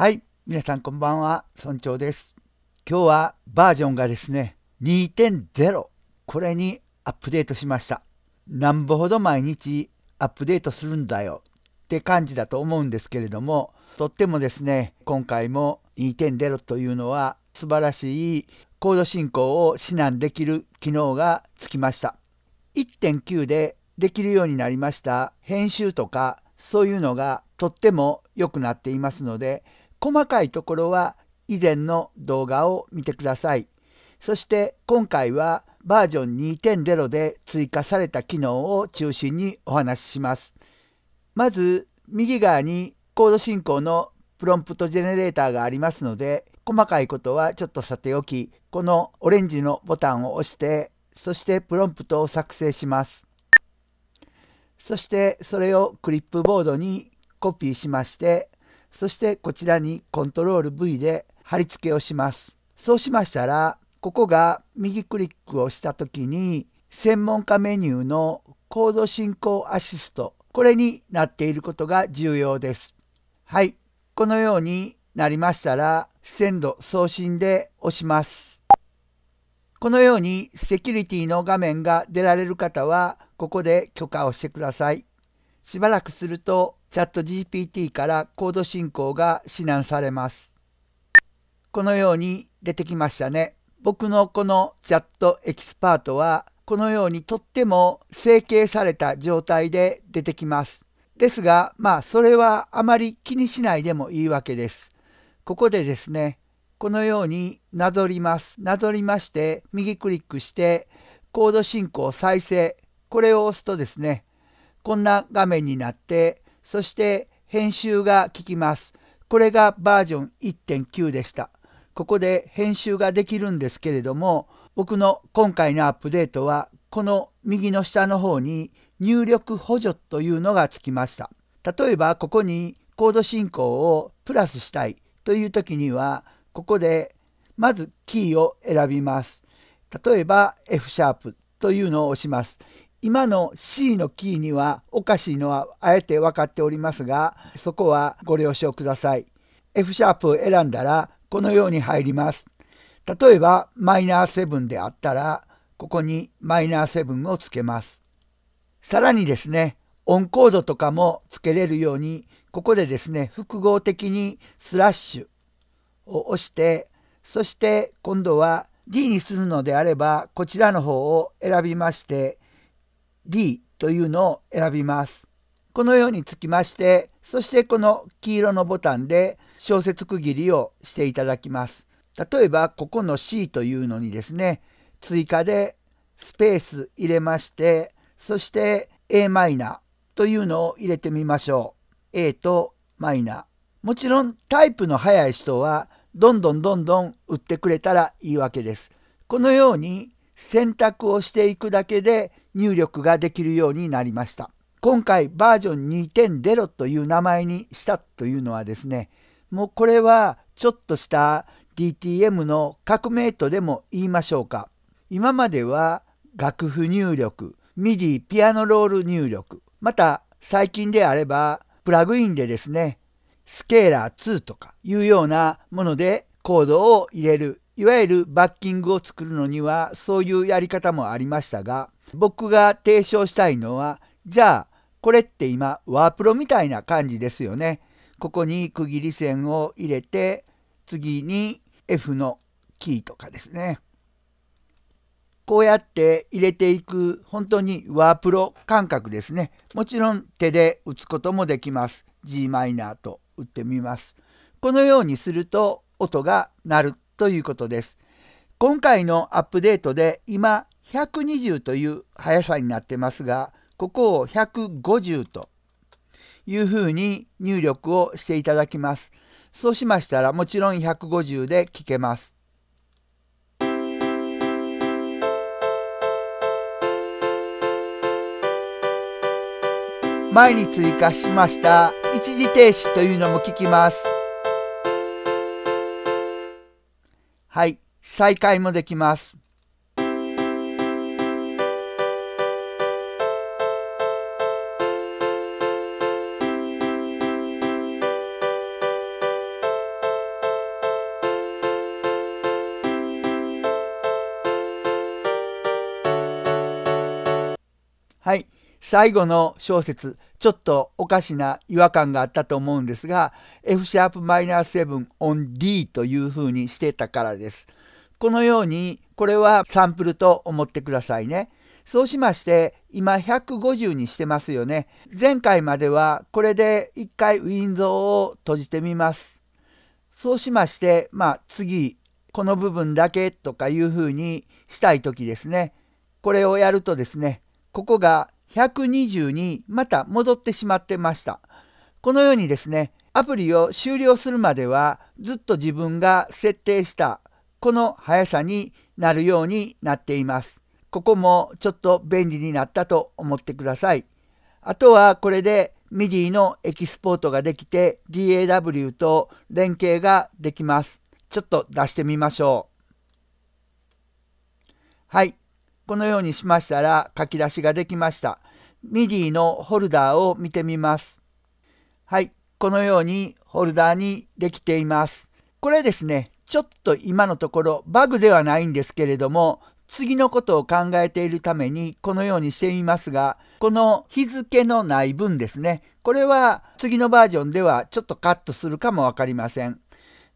はい、皆さんこんばんは、村長です。今日はバージョンがですね、2.0これにアップデートしました。なんぼほど毎日アップデートするんだよって感じだと思うんですけれども、とってもですね、今回も2.0というのは素晴らしいコード進行を指南できる機能がつきました。1.9でできるようになりました編集とかそういうのがとっても良くなっていますので細かいところは以前の動画を見てください。そして今回はバージョン2.0で追加された機能を中心にお話しします。まず右側にコード進行のプロンプトジェネレーターがありますので細かいことはちょっとさておきこのオレンジのボタンを押してそしてプロンプトを作成します。そしてそれをクリップボードにコピーしましてそしてこちらにコントロール V で貼り付けをします。そうしましたら、ここが右クリックをした時に、専門家メニューのコード進行アシスト、これになっていることが重要です。はい。このようになりましたら、鮮度送信で押します。このようにセキュリティの画面が出られる方は、ここで許可をしてください。しばらくするとチャット GPT からコード進行が指南されます。このように出てきましたね。僕のこのチャットエキスパートはこのようにとっても整形された状態で出てきます。ですが、まあそれはあまり気にしないでもいいわけです。ここでですね、このようになぞります。なぞりまして、右クリックして、コード進行再生、これを押すとですね、こんな画面になって、そして編集が効きます。これがバージョン1.9でした。ここで編集ができるんですけれども、僕の今回のアップデートは、この右の下の方に入力補助というのがつきました。例えばここにコード進行をプラスしたいという時には、ここでまずキーを選びます。例えば F シャープというのを押します。今の C のキーにはおかしいのはあえて分かっておりますが、そこはご了承ください。F シャープを選んだらこのように入ります。例えばマイナー7であったら、ここにマイナー7をつけます。さらにですね、オンコードとかもつけれるように、ここでですね、複合的にスラッシュを押して、そして今度は D にするのであれば、こちらの方を選びまして、D というのを選びます。このようにつきまして、そしてこの黄色のボタンで小節区切りをしていただきます。例えばここの C というのにですね、追加でスペース入れまして、そして Am というのを入れてみましょう。A とマイナー。もちろんタイプの速い人はどんどんどんどん打ってくれたらいいわけです。このように選択をしていくだけで入力ができるようになりました。今回バージョン2.0という名前にしたというのはですね、もうこれはちょっとした DTM の革命とでも言いましょうか。今までは楽譜入力、MIDI ピアノロール入力、また最近であればプラグインでですね、スケーラー2とかいうようなものでコードを入れるいわゆるバッキングを作るのにはそういうやり方もありましたが僕が提唱したいのはじゃあこれって今ワープロみたいな感じですよね。ここに区切り線を入れて次に F のキーとかですね。こうやって入れていく本当にワープロ感覚ですね。もちろん手で打つこともできます。Gm と打ってみます。このようにすると音が鳴るということです。今回のアップデートで今120という速さになってますが、ここを150というふうに入力をしていただきます。そうしましたらもちろん150で聞けます。前に追加しました一時停止というのも聞きます。はい、再開もできます。はい、最後の小節ちょっとおかしな違和感があったと思うんですが F シャープマイナー7 on D という風にしてたからです。このようにこれはサンプルと思ってくださいね。そうしまして今150にしてますよね。前回まではこれで一回ウィンドウを閉じてみます。そうしましてまあ次この部分だけとかいう風にしたい時ですね。これをやるとですねここが120にまた戻ってしまってました。このようにですね、アプリを終了するまではずっと自分が設定したこの速さになるようになっています。ここもちょっと便利になったと思ってください。あとはこれで MIDI のエキスポートができて DAW と連携ができます。ちょっと出してみましょう。はい。このようにしましたら書き出しができました。MIDI のホルダーを見てみます。はい、このようにホルダーにできています。これですね、ちょっと今のところバグではないんですけれども、次のことを考えているためにこのようにしてみますが、この日付のない分ですね、これは次のバージョンではちょっとカットするかもわかりません。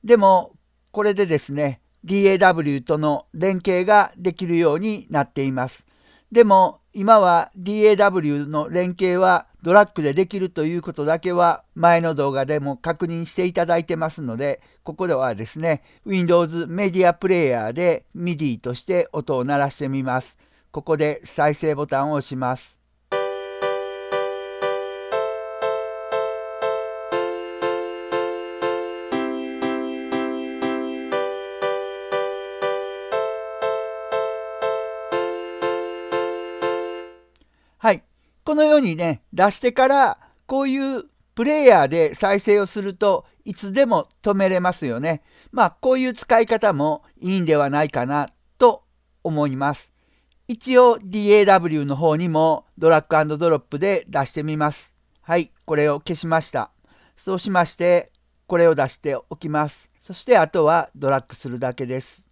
でも、これでですね、DAW との連携ができるようになっています。でも今は DAW の連携はドラッグでできるということだけは前の動画でも確認していただいてますので、ここではですね、Windows メディアプレイヤーで MIDI として音を鳴らしてみます。ここで再生ボタンを押します。はい。このようにね、出してから、こういうプレイヤーで再生をするといつでも止めれますよね。まあこういう使い方もいいんではないかなと思います。一応 DAW の方にもドラッグドロップで出してみます。はい、これを消しました。そうしまして、これを出しておきます。そしてあとはドラッグするだけです。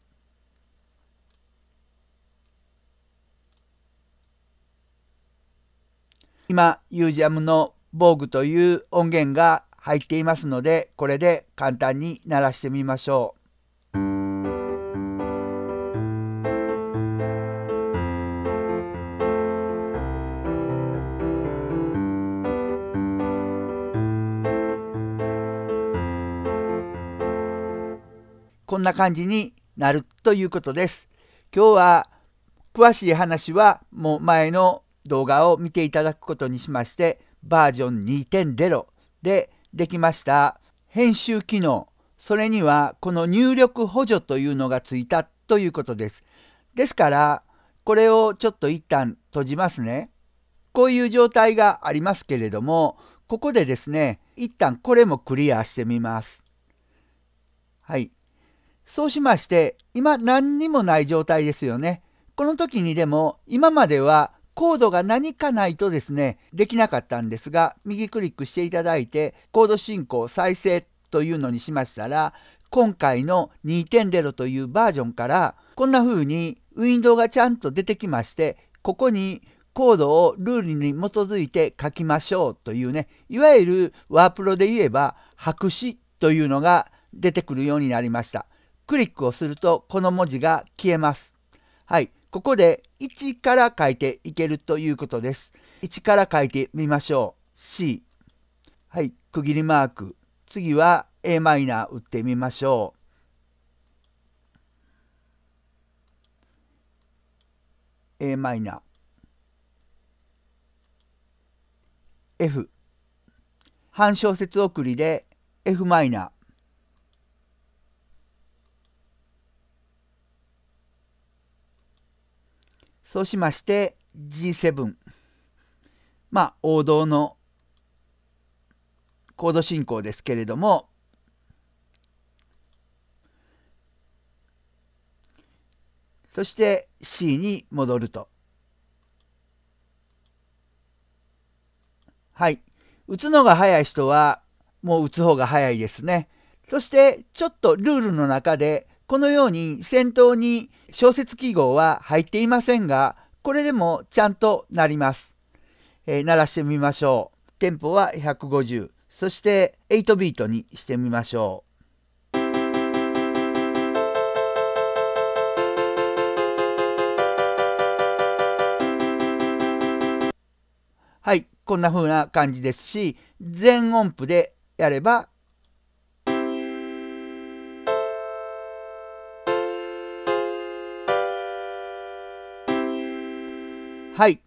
今、ユージアムの防具という音源が入っていますので、これで簡単に鳴らしてみましょう。こんな感じになるということです。今日は詳しい話はもう前の動画を見ていただくことにしまして、バージョン2.0でできました編集機能、それにはこの入力補助というのがついたということです。ですから、これをちょっと一旦閉じますね。こういう状態がありますけれども、ここでですね、一旦これもクリアしてみます。はい。そうしまして、今何にもない状態ですよね。この時にでも、今まではコードが何かないとですね、できなかったんですが、右クリックしていただいて、コード進行再生というのにしましたら、今回の2.0というバージョンから、こんな風にウィンドウがちゃんと出てきまして、ここにコードをルールに基づいて書きましょうというね、いわゆるワープロで言えば白紙というのが出てくるようになりました。クリックをするとこの文字が消えます。はい。ここで1から書いていけるということです。1から書いてみましょう。C。はい、区切りマーク。次は Am 打ってみましょう。a マイナー F 半小節送りで F マイナーそうしまして G7。まあ、王道のコード進行ですけれども、そして C に戻ると。はい。打つのが早い人は、もう打つ方が早いですね。そして、ちょっとルールの中で、このように先頭に小説記号は入っていませんが、これでもちゃんとなります。えー、鳴らしてみましょう。テンポは150。そして8ビートにしてみましょう。はい、こんな風な感じですし、全音符でやればはい。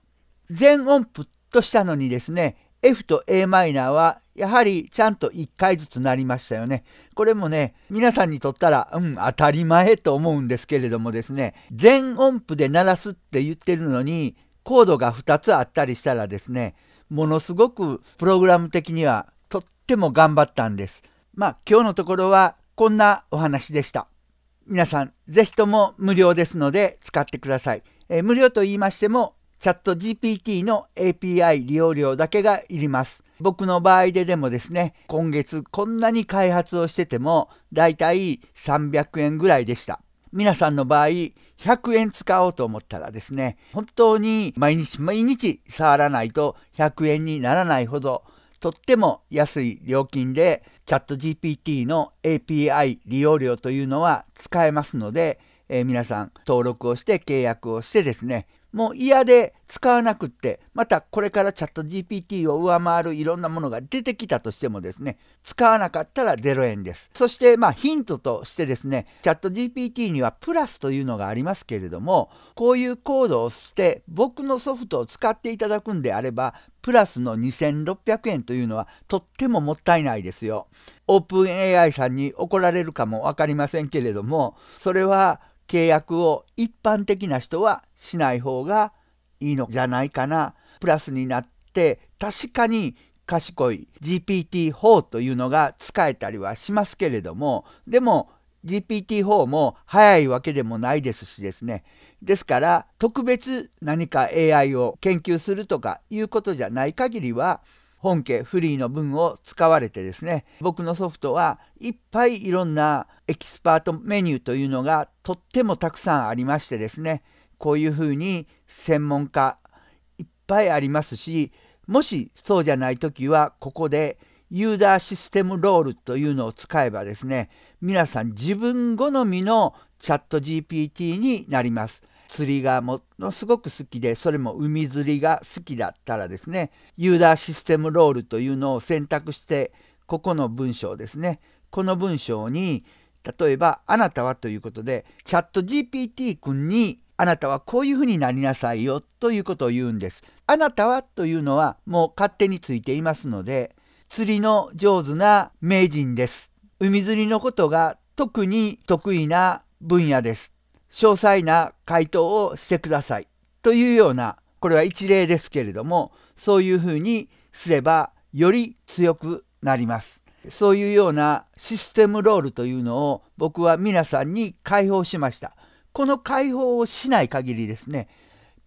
全音符としたのにですね、F と a マイナーはやはりちゃんと1回ずつなりましたよね。これもね、皆さんにとったら、うん、当たり前と思うんですけれどもですね、全音符で鳴らすって言ってるのに、コードが2つあったりしたらですね、ものすごくプログラム的にはとっても頑張ったんです。まあ今日のところはこんなお話でした。皆さん、是非とも無料ですので使ってください。え無料と言いましてもチャット GPT の API 利用料だけがいります。僕の場合ででもですね、今月こんなに開発をしてても、だいたい300円ぐらいでした。皆さんの場合、100円使おうと思ったらですね、本当に毎日毎日触らないと100円にならないほど、とっても安い料金で、チャット GPT の API 利用料というのは使えますので、えー、皆さん登録をして契約をしてですね、もう嫌で使わなくって、またこれからチャット GPT を上回るいろんなものが出てきたとしてもですね、使わなかったら0円です。そしてまあヒントとしてですね、チャット GPT にはプラスというのがありますけれども、こういうコードをして僕のソフトを使っていただくんであれば、プラスの2600円というのはとってももったいないですよ。オープン AI さんに怒られるかもわかりませんけれども、それは契約を一般的な人はしない方がいいのじゃないかな。プラスになって確かに賢い GPT-4 というのが使えたりはしますけれども、でも GPT-4 も早いわけでもないですしですね。ですから特別何か AI を研究するとかいうことじゃない限りは本家フリーの文を使われてですね僕のソフトはいっぱいいろんなエキスパートメニューというのがとってもたくさんありましてですねこういうふうに専門家いっぱいありますしもしそうじゃない時はここでユーダーシステムロールというのを使えばですね皆さん自分好みのチャット GPT になります。釣りがものすごく好きでそれも海釣りが好きだったらですねユーダーシステムロールというのを選択してここの文章ですねこの文章に例えば「あなたは」ということでチャット GPT 君に「あなたはこういうふうになりなさいよ」ということを言うんです。あなたはというのはもう勝手についていますので釣りの上手な名人です。海釣りのことが特に得意な分野です。詳細な回答をしてくださいというようなこれは一例ですけれどもそういうふうにすればより強くなります。そういうようなシステムロールというのを僕は皆さんに解放しました。この解放をしない限りですね、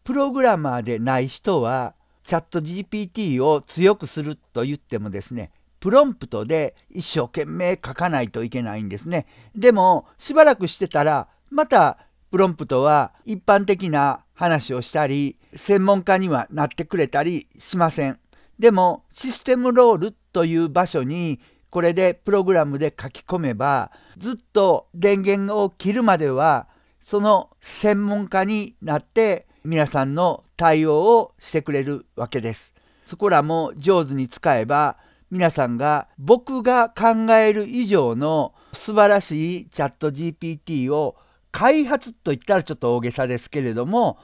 プログラマーでない人はチャット GPT を強くすると言ってもですね、プロンプトで一生懸命書かないといけないんですね。でもしばらくしてたらまたプロンプトは一般的な話をしたり、専門家にはなってくれたりしません。でも、システムロールという場所に、これでプログラムで書き込めば、ずっと電源を切るまでは、その専門家になって皆さんの対応をしてくれるわけです。そこらも上手に使えば、皆さんが僕が考える以上の素晴らしいチャット GPT を開発といったらちょっと大げさですけれども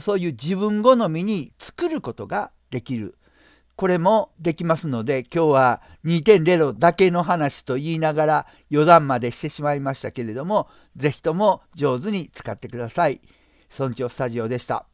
そういう自分好みに作ることができるこれもできますので今日は2.0だけの話と言いながら余談までしてしまいましたけれども是非とも上手に使ってください。村長スタジオでした。